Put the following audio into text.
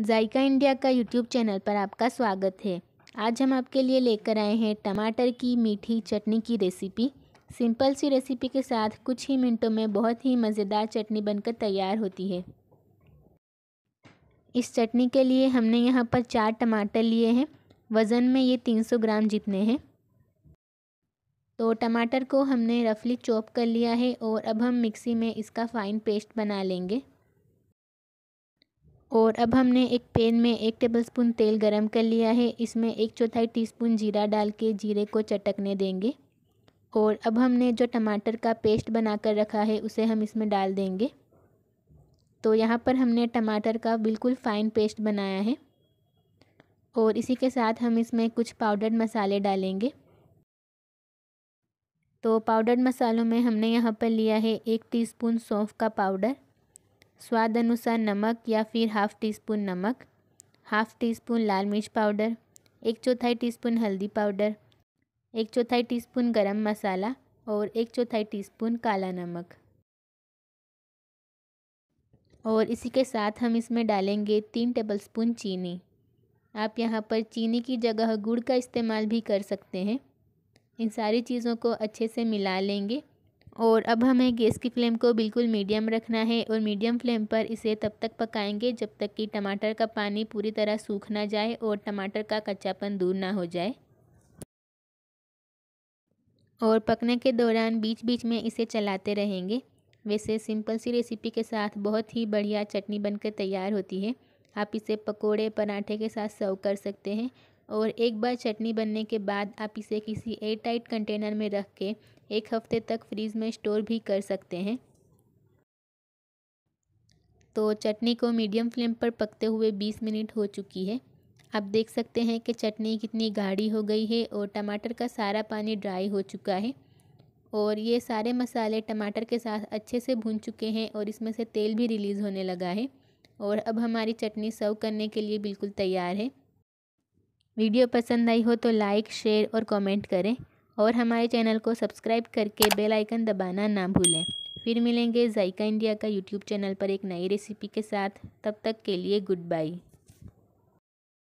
जायका India का YouTube channel पर आपका स्वागत है आज हम आपके लिए लेकर आए हैं टमाटर की मीठी चटनी की रेसिपी सिंपल सी रेसिपी के साथ कुछ ही मिनटों में बहुत ही मज़ेदार चटनी बनकर तैयार होती है इस चटनी के लिए हमने यहाँ पर चार टमाटर लिए हैं वज़न में ये तीन सौ ग्राम जितने हैं तो टमाटर को हमने रफली चॉप कर लिया है और अब हम मिक्सी में इसका फ़ाइन पेस्ट बना लेंगे और अब हमने एक पैन में एक टेबलस्पून तेल गरम कर लिया है इसमें एक चौथाई टीस्पून जीरा डाल के जीरे को चटकने देंगे और अब हमने जो टमाटर का पेस्ट बना कर रखा है उसे हम इसमें डाल देंगे तो यहाँ पर हमने टमाटर का बिल्कुल फ़ाइन पेस्ट बनाया है और इसी के साथ हम इसमें कुछ पाउडर्ड मसाले डालेंगे तो पाउडर्ड मसालों में हमने यहाँ पर लिया है एक टीस्पून सौंफ का पाउडर स्वाद अनुसार नमक या फिर हाफ़ टी स्पून नमक हाफ़ टी स्पून लाल मिर्च पाउडर एक चौथाई टीस्पून हल्दी पाउडर एक चौथाई टीस्पून गरम मसाला और एक चौथाई टीस्पून काला नमक और इसी के साथ हम इसमें डालेंगे तीन टेबलस्पून चीनी आप यहाँ पर चीनी की जगह गुड़ का इस्तेमाल भी कर सकते हैं इन सारी चीज़ों को अच्छे से मिला लेंगे और अब हमें गैस की फ्लेम को बिल्कुल मीडियम रखना है और मीडियम फ्लेम पर इसे तब तक पकाएंगे जब तक कि टमाटर का पानी पूरी तरह सूख ना जाए और टमाटर का कच्चापन दूर ना हो जाए और पकने के दौरान बीच बीच में इसे चलाते रहेंगे वैसे सिंपल सी रेसिपी के साथ बहुत ही बढ़िया चटनी बनकर तैयार होती है आप इसे पकोड़े पराठे के साथ सर्व कर सकते हैं और एक बार चटनी बनने के बाद आप इसे किसी एयर टाइट कंटेनर में रख के एक हफ्ते तक फ्रीज़ में स्टोर भी कर सकते हैं तो चटनी को मीडियम फ्लेम पर पकते हुए 20 मिनट हो चुकी है आप देख सकते हैं कि चटनी कितनी गाढ़ी हो गई है और टमाटर का सारा पानी ड्राई हो चुका है और ये सारे मसाले टमाटर के साथ अच्छे से भून चुके हैं और इसमें से तेल भी रिलीज़ होने लगा है और अब हमारी चटनी सर्व करने के लिए बिल्कुल तैयार है वीडियो पसंद आई हो तो लाइक शेयर और कमेंट करें और हमारे चैनल को सब्सक्राइब करके बेल आइकन दबाना ना भूलें फिर मिलेंगे जायका इंडिया का यूट्यूब चैनल पर एक नई रेसिपी के साथ तब तक के लिए गुड बाय